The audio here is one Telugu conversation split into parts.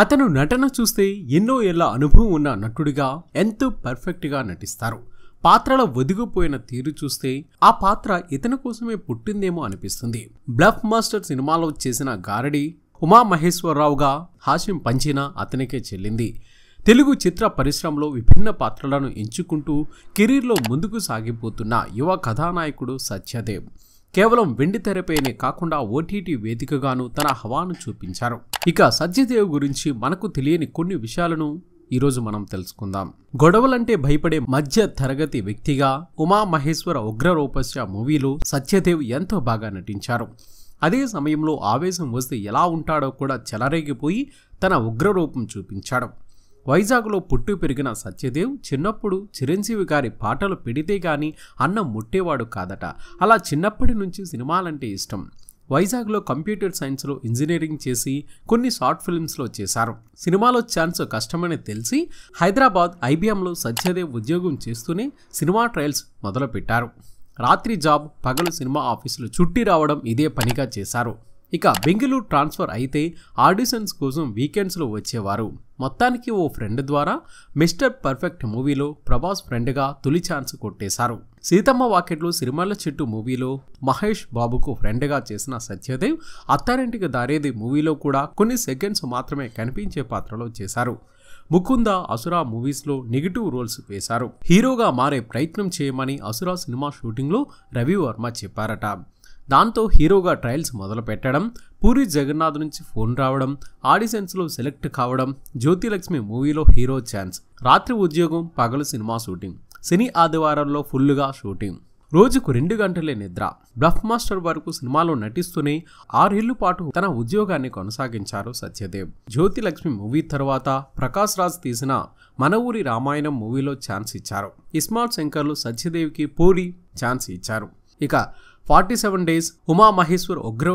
అతను నటన చూస్తే ఎన్నో ఏళ్ల అనుభవం ఉన్న నటుడిగా ఎంతో పర్ఫెక్ట్గా నటిస్తారు పాత్రల ఒదిగిపోయిన తీరు చూస్తే ఆ పాత్ర ఇతని కోసమే పుట్టిందేమో అనిపిస్తుంది బ్లఫ్ మాస్టర్ సినిమాలో చేసిన గారడి ఉమామహేశ్వరరావుగా హాస్యం పంచినా అతనికే చెల్లింది తెలుగు చిత్ర పరిశ్రమలో విభిన్న పాత్రలను ఎంచుకుంటూ కెరీర్లో ముందుకు సాగిపోతున్న యువ కథానాయకుడు సత్యదేవ్ కేవలం వెండి తెరపైనే కాకుండా ఓటీటీ వేదికగాను తన హవాను చూపించారు ఇక సత్యదేవ్ గురించి మనకు తెలియని కొన్ని విషయాలను ఈరోజు మనం తెలుసుకుందాం గొడవలంటే భయపడే మధ్య తరగతి వ్యక్తిగా ఉమా మహేశ్వర ఉగ్రరూపస్య మూవీలో సత్యదేవ్ ఎంతో బాగా నటించారు అదే సమయంలో ఆవేశం వస్తే ఎలా ఉంటాడో కూడా చెలరేగిపోయి తన ఉగ్రరూపం చూపించాడు వైజాగ్లో పుట్టి పెరిగిన సత్యదేవ్ చిన్నప్పుడు చిరంజీవి గారి పాటలు పెడితే గాని అన్నం ముట్టేవాడు కాదట అలా చిన్నప్పటి నుంచి సినిమాలంటే ఇష్టం వైజాగ్లో కంప్యూటర్ సైన్స్లో ఇంజనీరింగ్ చేసి కొన్ని షార్ట్ ఫిల్మ్స్లో చేశారు సినిమాలో ఛాన్స్ కష్టమని తెలిసి హైదరాబాద్ ఐబీఎంలో సత్యదేవ్ ఉద్యోగం చేస్తూనే సినిమా ట్రయల్స్ మొదలుపెట్టారు రాత్రి జాబ్ పగలు సినిమా ఆఫీసులు చుట్టి రావడం ఇదే పనిగా చేశారు ఇక బెంగళూరు ట్రాన్స్ఫర్ అయితే ఆడిషన్స్ కోసం వీకెండ్స్లో వచ్చేవారు మొత్తానికి ఓ ఫ్రెండ్ ద్వారా మిస్టర్ పర్ఫెక్ట్ మూవీలో ప్రభాస్ ఫ్రెండ్గా తొలి ఛాన్స్ కొట్టేశారు సీతమ్మ వాకెట్లో సిరిమల్ల చెట్టు మూవీలో మహేష్ బాబుకు ఫ్రెండ్గా చేసిన సత్యదేవ్ అత్తారింటికి దారేది మూవీలో కూడా కొన్ని సెకండ్స్ మాత్రమే కనిపించే పాత్రలో చేశారు ముకుంద అసురా మూవీస్లో నెగిటివ్ రోల్స్ వేశారు హీరోగా మారే ప్రయత్నం చేయమని అసురా సినిమా షూటింగ్లో రవివర్మ చెప్పారట దాంతో హీరోగా ట్రయల్స్ మొదలు పెట్టడం పూరి జగన్నాథ్ నుంచి ఫోన్ రావడం ఆడిసెన్స్లో సెలెక్ట్ కావడం జ్యోతిలక్ష్మి మూవీలో హీరో ఛాన్స్ రాత్రి ఉద్యోగం పగలు సినిమా షూటింగ్ శని ఆదివారంలో ఫుల్గా షూటింగ్ రోజుకు రెండు గంటలే నిద్ర బ్లఫ్ మాస్టర్ వరకు సినిమాలో నటిస్తూనే ఆరేళ్లు పాటు తన ఉద్యోగాన్ని కొనసాగించారు సత్యదేవ్ జ్యోతిలక్ష్మి మూవీ తర్వాత ప్రకాష్ రాజ్ తీసిన మన ఊరి రామాయణం మూవీలో ఛాన్స్ ఇచ్చారు ఇస్మాల్ శంకర్లు సత్యదేవ్కి పూరి ఛాన్స్ ఇచ్చారు ఇక forty seven days Uma Maheshwar Ugra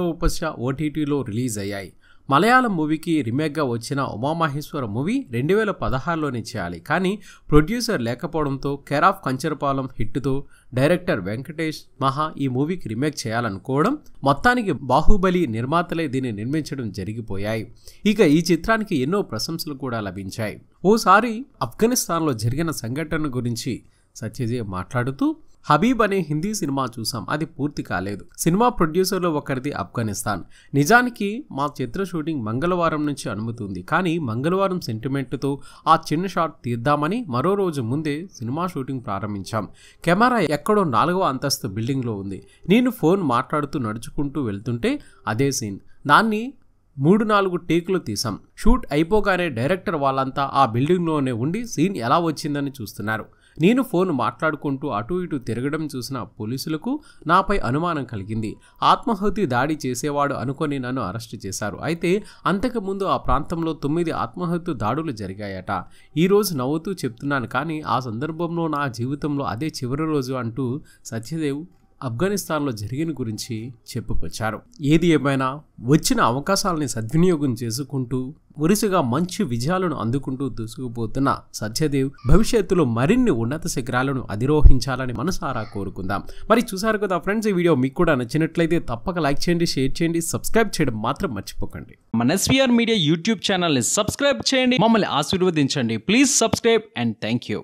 ఓటీటీలో రిలీజ్ అయ్యాయి మలయాళం మూవీకి రిమేక్గా వచ్చిన ఉమామహేశ్వర మూవీ రెండు వేల పదహారులోనే చేయాలి కానీ ప్రొడ్యూసర్ లేకపోవడంతో కేర్ ఆఫ్ కంచరపాలెం హిట్తో డైరెక్టర్ వెంకటేష్ మహా ఈ మూవీకి రీమేక్ చేయాలనుకోవడం మొత్తానికి బాహుబలి నిర్మాతలే దీన్ని నిర్మించడం జరిగిపోయాయి ఇక ఈ చిత్రానికి ఎన్నో ప్రశంసలు కూడా లభించాయి ఓసారి ఆఫ్ఘనిస్తాన్లో జరిగిన సంఘటన గురించి సత్యజయ్ మాట్లాడుతూ హబీబ్ అనే హిందీ సినిమా చూసాం అది పూర్తి కాలేదు సినిమా ప్రొడ్యూసర్లో ఒకరిది ఆఫ్ఘనిస్తాన్ నిజానికి మా చిత్ర షూటింగ్ మంగళవారం నుంచి అనుమతుంది కానీ మంగళవారం సెంటిమెంట్తో ఆ చిన్న షాట్ తీద్దామని మరో రోజు ముందే సినిమా షూటింగ్ ప్రారంభించాం కెమెరా ఎక్కడో నాలుగో అంతస్తు బిల్డింగ్లో ఉంది నేను ఫోన్ మాట్లాడుతూ నడుచుకుంటూ వెళ్తుంటే అదే సీన్ దాన్ని మూడు నాలుగు టేకులు తీసాం షూట్ అయిపోగానే డైరెక్టర్ వాళ్ళంతా ఆ బిల్డింగ్లోనే ఉండి సీన్ ఎలా వచ్చిందని చూస్తున్నారు నేను ఫోన్ మాట్లాడుకుంటూ అటు ఇటు తిరగడం చూసిన పోలీసులకు నాపై అనుమానం కలిగింది ఆత్మహత్య దాడి చేసేవాడు అనుకొని నన్ను అరెస్టు చేశారు అయితే అంతకుముందు ఆ ప్రాంతంలో తొమ్మిది ఆత్మహత్య దాడులు జరిగాయట ఈరోజు నవ్వుతూ చెప్తున్నాను కానీ ఆ సందర్భంలో నా జీవితంలో అదే చివరి రోజు అంటూ సత్యదేవ్ ఆఫ్ఘనిస్తాన్లో జరిగిన గురించి చెప్పుకొచ్చారు ఏది ఏమైనా వచ్చిన అవకాశాలని సద్వినియోగం చేసుకుంటూ వరుసగా మంచి విజయాలను అందుకుంటూ దూసుకుపోతున్న సత్యదేవ్ భవిష్యత్తులో మరిన్ని ఉన్నత శిఖరాలను అధిరోహించాలని మనసారా కోరుకుందాం మరి చూసారు కదా ఫ్రెండ్స్ ఈ వీడియో మీకు కూడా నచ్చినట్లయితే తప్పక లైక్ చేయండి షేర్ చేయండి సబ్స్క్రైబ్ చేయడం మాత్రం మర్చిపోకండి మన ఎస్వీఆర్ మీడియా యూట్యూబ్ ఛానల్ని సబ్స్క్రైబ్ చేయండి మమ్మల్ని ఆశీర్వదించండి please subscribe and thank you